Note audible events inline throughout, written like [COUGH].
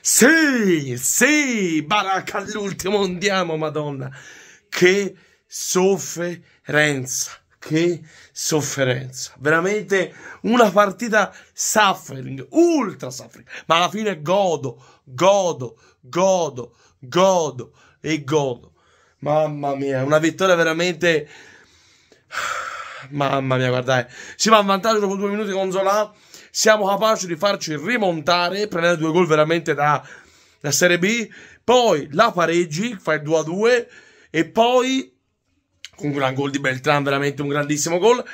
Sì, sì, baracca all'ultimo, andiamo, Madonna. Che sofferenza, che sofferenza. Veramente una partita suffering, ultra suffering. Ma alla fine godo, godo, godo, godo e godo. Mamma mia, una vittoria veramente... [SIGHS] Mamma mia, guardate. Eh. Si va a vantaggio dopo due minuti con Zola siamo capaci di farci rimontare, prendendo due gol veramente da, da Serie B, poi la pareggi, fai 2 a 2, e poi un gran gol di Beltran, veramente un grandissimo gol.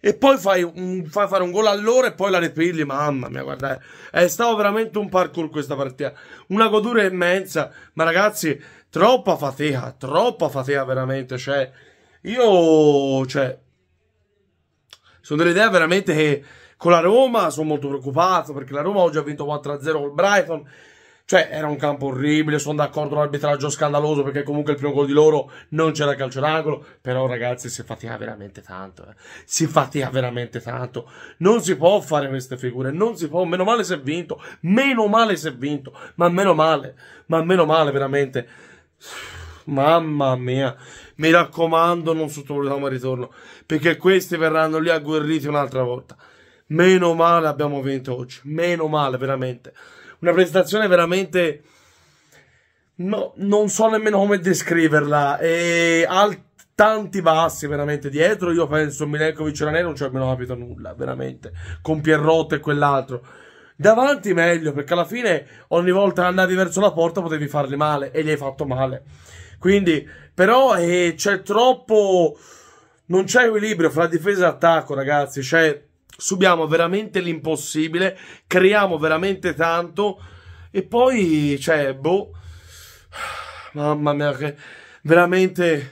E poi fai, un, fai fare un gol all'ora e poi la repelli. Mamma mia, guarda, eh. è stato veramente un parkour questa partita. Una godura immensa. Ma ragazzi, troppa fatica, troppa fatica veramente. Cioè, io, cioè, sono dell'idea veramente che con la Roma sono molto preoccupato perché la Roma oggi ha vinto 4-0 col Brighton. Cioè, era un campo orribile, sono d'accordo con l'arbitraggio scandaloso perché comunque il primo gol di loro non c'era calcio d'angolo, però ragazzi si fatica veramente tanto, eh. si fatica veramente tanto. Non si può fare queste figure, non si può, meno male se è vinto, meno male se è vinto, ma meno male, ma meno male veramente. Mamma mia, mi raccomando non sottovalutiamo il ritorno, perché questi verranno lì agguerriti un'altra volta. Meno male abbiamo vinto oggi. Meno male, veramente. Una prestazione veramente. No, non so nemmeno come descriverla. E al tanti bassi veramente dietro. Io penso Milenkovic e Ranè non ci cioè abbiano capito nulla, veramente. Con Pierrot e quell'altro. Davanti meglio, perché alla fine ogni volta che andavi verso la porta potevi farli male e gli hai fatto male. Quindi, però eh, c'è troppo... Non c'è equilibrio fra difesa e attacco, ragazzi. C'è subiamo veramente l'impossibile, creiamo veramente tanto e poi, cioè, boh, [SIGHS] mamma mia, che veramente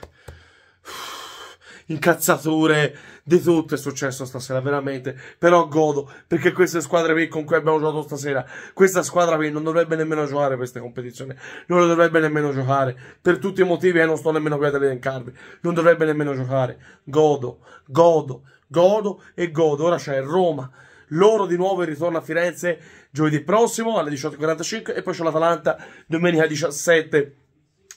incazzature di tutto è successo stasera, veramente. Però godo, perché queste squadre qui con cui abbiamo giocato stasera, questa squadra qui non dovrebbe nemmeno giocare queste competizioni, non dovrebbe nemmeno giocare, per tutti i motivi e eh, non sto nemmeno qui ad elencarvi, non dovrebbe nemmeno giocare. Godo, godo, godo e godo. Ora c'è Roma, loro di nuovo il ritorno a Firenze giovedì prossimo alle 18.45 e poi c'è l'Atalanta domenica 17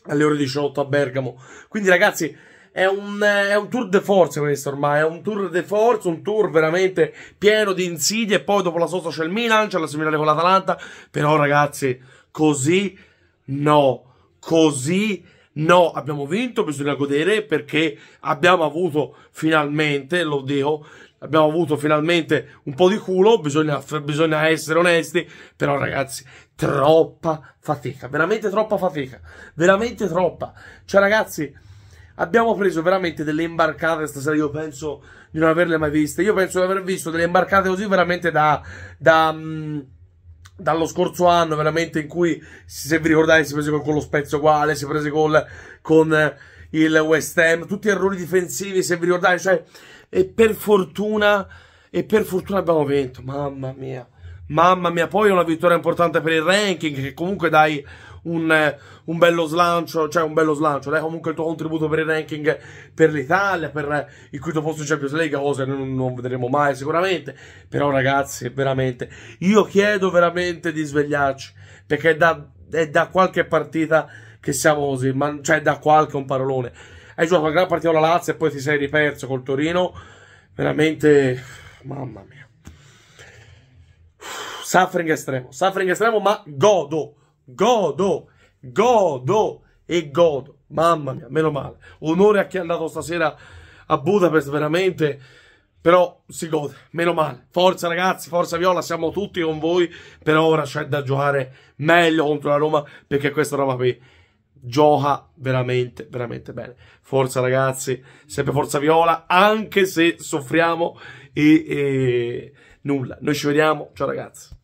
alle ore 18 a Bergamo. Quindi ragazzi è un, è un, tour de force questo ormai, è un tour de force, un tour veramente pieno di insidie. E poi dopo la sosta c'è il Milan, c'è la similare con l'Atalanta. Però ragazzi, così no, così no. Abbiamo vinto, bisogna godere perché abbiamo avuto finalmente, lo dico, abbiamo avuto finalmente un po' di culo, bisogna, bisogna, essere onesti, però ragazzi, troppa fatica, veramente troppa fatica, veramente troppa. Cioè ragazzi abbiamo preso veramente delle imbarcate stasera. Io penso di non averle mai viste. Io penso di aver visto delle imbarcate così veramente da. da mh, mm, dallo scorso anno, veramente, in cui se vi ricordate si prese con, con lo Spezzo uguale, si prese col, con il West Ham, tutti errori difensivi, se vi ricordate, cioè, e per fortuna, e per fortuna abbiamo vinto, mamma mia. Mamma mia, poi una vittoria importante per il ranking, che comunque dai un, un, bello slancio, cioè un bello slancio, dai comunque il tuo contributo per il ranking per l'Italia, per il quinto posto in Champions League, cosa che non, non, vedremo mai sicuramente. Però ragazzi, veramente, io chiedo veramente di svegliarci, perché è da, è da qualche partita che siamo così, ma, cioè da qualche un parolone. Hai giocato una gran partita con la Lazio e poi ti sei riperso col Torino, veramente, mamma mia. Suffering estremo, suffering estremo, ma godo, godo, godo e godo. Mamma mia, meno male. Onore a chi è andato stasera a Budapest, veramente. Però si gode, meno male. Forza ragazzi, forza Viola, siamo tutti con voi. Però ora c'è da giocare meglio contro la Roma perché questa roba qui gioca veramente, veramente bene. Forza ragazzi, sempre forza Viola, anche se soffriamo e, e nulla. Noi ci vediamo, ciao ragazzi.